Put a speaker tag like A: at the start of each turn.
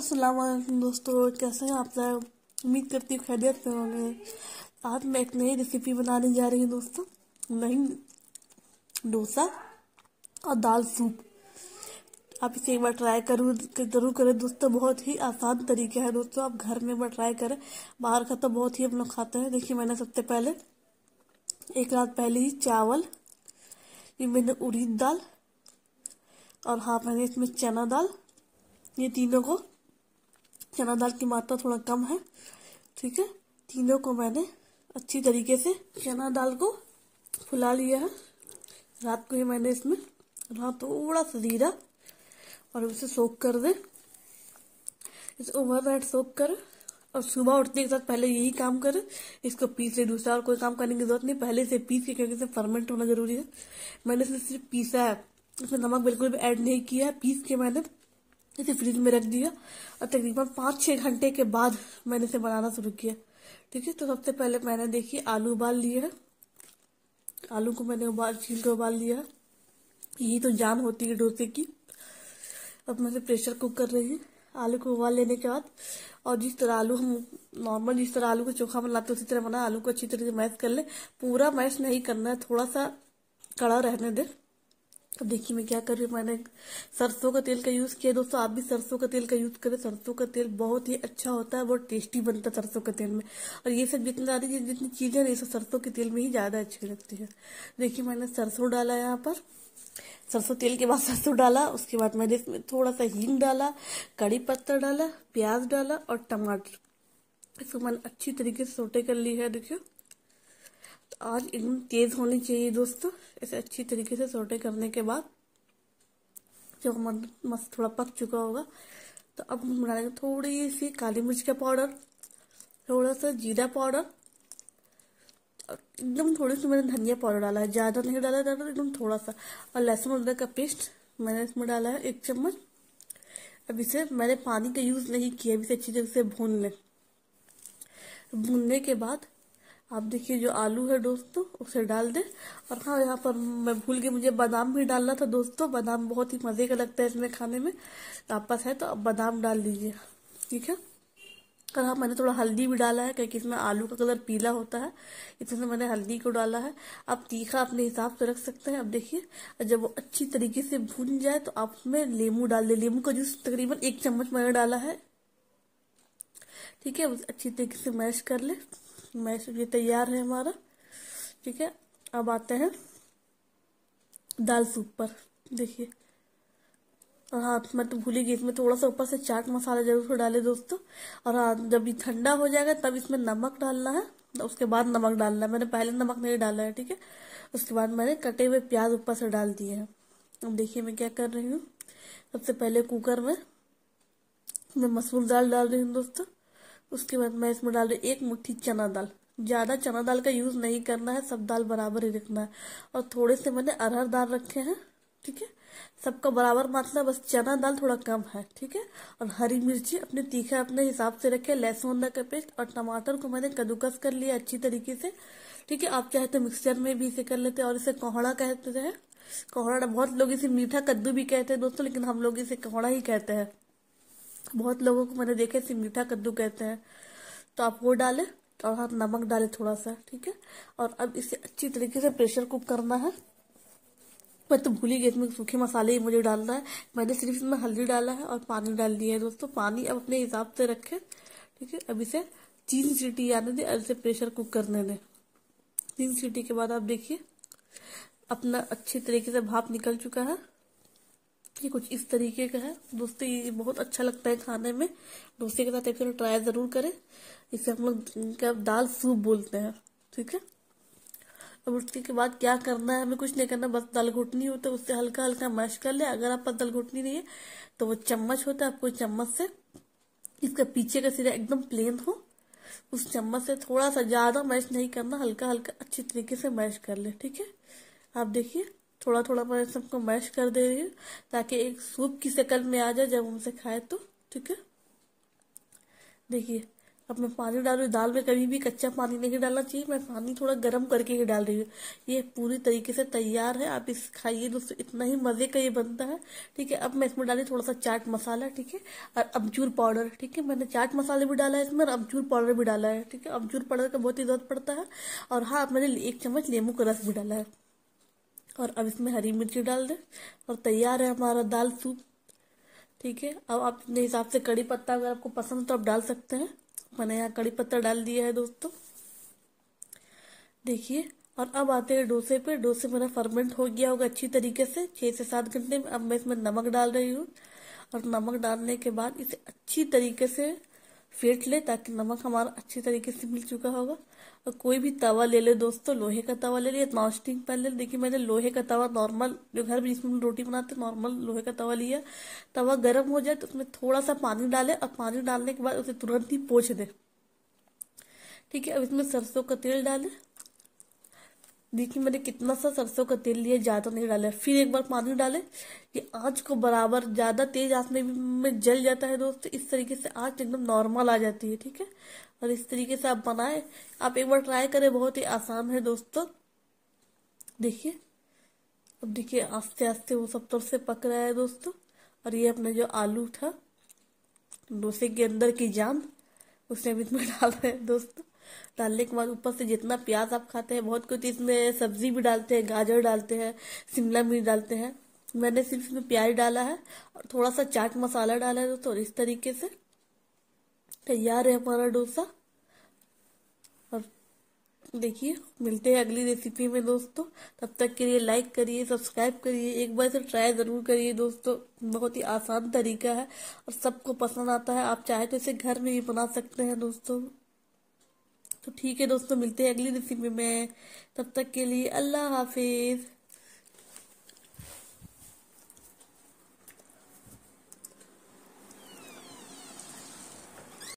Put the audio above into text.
A: अस्सलाम वालेकुम दोस्तों कैसे हैं आप सब उम्मीद करती हूँ खैरियत से होंगे आज मैं एक नई रेसिपी बनाने जा रही हूँ दोस्तों नहीं डोसा और दाल सूप आप इसे एक बार ट्राई करूँ जरूर करें दोस्तों बहुत ही आसान तरीका है दोस्तों आप घर में एक बार ट्राई करें बाहर का तो बहुत ही हम लोग खाते हैं देखिए मैंने सबसे पहले एक रात पहले ही चावल ये मैंने उड़ीद दाल और हाँ मैंने इसमें चना दाल ये तीनों को चना दाल की मात्रा थोड़ा कम है ठीक है तीनों को मैंने अच्छी तरीके से चना दाल को फुला लिया है रात को ही मैंने इसमें हाँ थोड़ा सा जीरा और उसे सोख कर दे इसे ओवर नाइट सोख कर और सुबह उठने के साथ पहले यही काम कर इसको पीस ले दूसरा और कोई काम करने की जरूरत नहीं पहले इसे पीस के क्योंकि इसे फर्मेंट होना जरूरी है मैंने इसे सिर्फ पीसा है इसमें नमक बिल्कुल भी ऐड नहीं किया है पीस के मैंने इसे फ्रिज में रख दिया और तकरीबन पाँच छः घंटे के बाद मैंने इसे बनाना शुरू किया ठीक है तो सबसे पहले मैंने देखिए आलू उबाल लिया है आलू को मैंने उबाल छील कर उबाल लिया है यही तो जान होती है डोसे की अब मैं इसे प्रेशर कुक कर रही हूँ आलू को उबाल लेने के बाद और जिस तरह आलू हम नॉर्मल जिस तरह आलू को चोखा बनाते उसी तरह बना आलू को अच्छी तरह से मैश कर ले पूरा मैश नहीं करना है थोड़ा सा कड़ा रहने दे अब तो देखिए मैं क्या कर रही हूँ मैंने सरसों का तेल का यूज़ किया दोस्तों आप भी सरसों का तेल का यूज़ करें सरसों का तेल बहुत ही अच्छा होता है बहुत टेस्टी बनता है सरसों के तेल में और ये सब जितनी ज़्यादा जितनी चीज़ें ये सब तो सरसों के तेल में ही ज़्यादा अच्छी लगती है देखिए मैंने सरसों डाला यहाँ पर सरसों तेल के बाद सरसों डाला उसके बाद मैंने इसमें थोड़ा सा हींग डाला कड़ी पत्ता डाला प्याज डाला और टमाटर इसको मैंने अच्छी तरीके से सोटे कर ली है देखियो आज एकदम तेज होनी चाहिए दोस्तों इसे अच्छी तरीके से सोटे करने के बाद जब मस्त थोड़ा पक चुका होगा तो अब हम डालेंगे थोड़ी सी काली मिर्च का पाउडर थोड़ा सा जीरा पाउडर और एकदम थोड़ी सी मैंने धनिया पाउडर डाला है ज़्यादा नहीं डाला ज़्यादा एकदम थोड़ा सा और लहसुन अदरक का पेस्ट मैंने इसमें डाला है एक चम्मच अब इसे मैंने पानी का यूज़ नहीं किया इसे अच्छी तरह से भून लें भूनने के बाद आप देखिए जो आलू है दोस्तों उसे डाल दे और हाँ यहाँ पर मैं भूल गई मुझे बादाम भी डालना था दोस्तों बादाम बहुत ही मज़े का लगता है इसमें खाने में वापस है तो आप बादाम डाल दीजिए ठीक है और हाँ मैंने थोड़ा हल्दी भी डाला है क्योंकि इसमें आलू का कलर पीला होता है इसमें मैंने हल्दी को डाला है आप तीखा अपने हिसाब से रख सकते हैं अब देखिए और जब वो अच्छी तरीके से भून जाए तो आप उसमें लेमू डाल दे लेमू का जूस तकरीबन एक चम्मच मैंने डाला है ठीक है अच्छी तरीके से मैश कर ले मैं ये तैयार है हमारा ठीक है अब आते हैं दाल सूप पर देखिए और हाँ मैं तो भूली गई इसमें थोड़ा सा ऊपर से चाट मसाला जरूर डाले दोस्तों और हाँ जब ये ठंडा हो जाएगा तब इसमें नमक डालना है तो उसके बाद नमक डालना है मैंने पहले नमक नहीं डाला है ठीक है उसके बाद मैंने कटे हुए प्याज ऊपर से डाल दिए हैं अब देखिए मैं क्या कर रही हूँ सबसे पहले कुकर में मैं मसूर दाल डाल रही हूँ दोस्तों उसके बाद मैं इसमें डाल रही एक मुट्ठी चना दाल ज़्यादा चना दाल का यूज़ नहीं करना है सब दाल बराबर ही रखना है और थोड़े से मैंने अरहर दाल रखे हैं ठीक है सबका बराबर मात्रा बस चना दाल थोड़ा कम है ठीक है और हरी मिर्ची अपने तीखा अपने हिसाब से रखे लहसुन का पेस्ट और टमाटर को मैंने कद्दूकस कर लिया अच्छी तरीके से ठीक है आप चाहे तो मिक्सचर में भी इसे कर लेते हैं और इसे कोहड़ा कहते हैं कोहड़ा बहुत लोग इसे मीठा कद्दू भी कहते हैं दोस्तों लेकिन हम लोग इसे कोहड़ा ही कहते हैं बहुत लोगों को मैंने देखा इसे मीठा कद्दू कहते हैं तो आप वो डालें तो और आप नमक डालें थोड़ा सा ठीक है और अब इसे अच्छी तरीके से प्रेशर कुक करना है मैं तो भूल ही गई इसमें सूखे मसाले ही मुझे डालना है मैंने सिर्फ इसमें हल्दी डाला है और पानी डाल दिया है दोस्तों पानी अब अपने हिसाब से रखें ठीक है अब इसे तीन सीटी आने दें और इसे प्रेशर कुक करने दें तीन सीटी के बाद आप देखिए अपना अच्छी तरीके से भाप निकल चुका है ये कुछ इस तरीके का है दोस्तों ये बहुत अच्छा लगता है खाने में डोसे के साथ एक बार ट्राई ज़रूर करें इसे हम लोग दाल सूप बोलते हैं ठीक है अब उसके बाद क्या करना है हमें कुछ नहीं करना बस दाल घुटनी होता है उससे हल्का हल्का मैश कर ले अगर आप पास दाल घुटनी नहीं है तो वो चम्मच होता है आपको चम्मच से इसका पीछे का सिरा एकदम प्लेन हो उस चम्मच से थोड़ा सा ज़्यादा मैश नहीं करना हल्का हल्का अच्छे तरीके से मैश कर ले ठीक है आप देखिए थोड़ा थोड़ा मैं सबको मैश कर दे रही हूँ ताकि एक सूप की शक्ल में आ जाए जब हमसे खाए तो ठीक है देखिए अब मैं पानी डाल रही हूँ दाल में कभी भी कच्चा पानी नहीं डालना चाहिए मैं पानी थोड़ा गर्म करके ही डाल रही हूँ ये पूरी तरीके से तैयार है आप इस खाइए दोस्तों इतना ही मज़े का ये बनता है ठीक है अब मैं इसमें डाली थोड़ा सा चाट मसाला ठीक है और अमचूर पाउडर ठीक है मैंने चाट मसाले भी डाला है इसमें और अमचूर पाउडर भी डाला है ठीक है अमचूर पाउडर का बहुत ही ज़रूरत पड़ता है और हाँ मैंने एक चम्मच लेमू का रस भी डाला है और अब इसमें हरी मिर्ची डाल दें और तैयार है हमारा दाल सूप ठीक है अब आप अपने हिसाब से कड़ी पत्ता अगर आपको पसंद तो आप डाल सकते हैं मैंने यहाँ कड़ी पत्ता डाल दिया है दोस्तों देखिए और अब आते हैं डोसे पे डोसे मेरा फर्मेंट हो गया होगा अच्छी तरीके से छः से सात घंटे में अब मैं इसमें नमक डाल रही हूँ और नमक डालने के बाद इसे अच्छी तरीके से फेंट ले ताकि नमक हमारा अच्छी तरीके से मिल चुका होगा और कोई भी तवा ले ले दोस्तों लोहे का तवा ले लिया नॉन स्टिक पैन ले देखिए मैंने लोहे का तवा नॉर्मल जो घर में जिसमें रोटी बनाते नॉर्मल लोहे का तवा लिया तवा गर्म हो जाए तो उसमें थोड़ा सा पानी डाले और पानी डालने के बाद उसे तुरंत ही पोछ दे ठीक है अब इसमें सरसों का तेल डालें देखिए मैंने कितना सा सरसों का तेल लिया ज़्यादा नहीं डाला फिर एक बार पानी डाले ये आँच को बराबर ज़्यादा तेज आंच में में जल जाता है दोस्तों इस तरीके से आँच एकदम नॉर्मल आ जाती है ठीक है और इस तरीके से आप बनाए आप एक बार ट्राई करें बहुत ही आसान है दोस्तों देखिए अब देखिए आस्ते आस्ते वो सब तरफ से पक रहा है दोस्तों और ये अपना जो आलू था डोसे के अंदर की जान उसने भी इसमें डाल रहे हैं दोस्तों डालने के बाद ऊपर से जितना प्याज आप खाते हैं बहुत कुछ इसमें सब्जी भी डालते हैं गाजर डालते हैं शिमला मिर्च डालते हैं मैंने सिर्फ इसमें प्याज डाला है और थोड़ा सा चाट मसाला डाला है दोस्तों इस तरीके से तैयार है हमारा डोसा और देखिए मिलते हैं अगली रेसिपी में दोस्तों तब तक के लिए लाइक करिए सब्सक्राइब करिए एक बार इसे ट्राई ज़रूर करिए दोस्तों बहुत ही आसान तरीका है और सबको पसंद आता है आप चाहे तो इसे घर में भी बना सकते हैं दोस्तों तो ठीक है दोस्तों मिलते हैं अगली रेसिपी में तब तक के लिए अल्लाह हाफिज़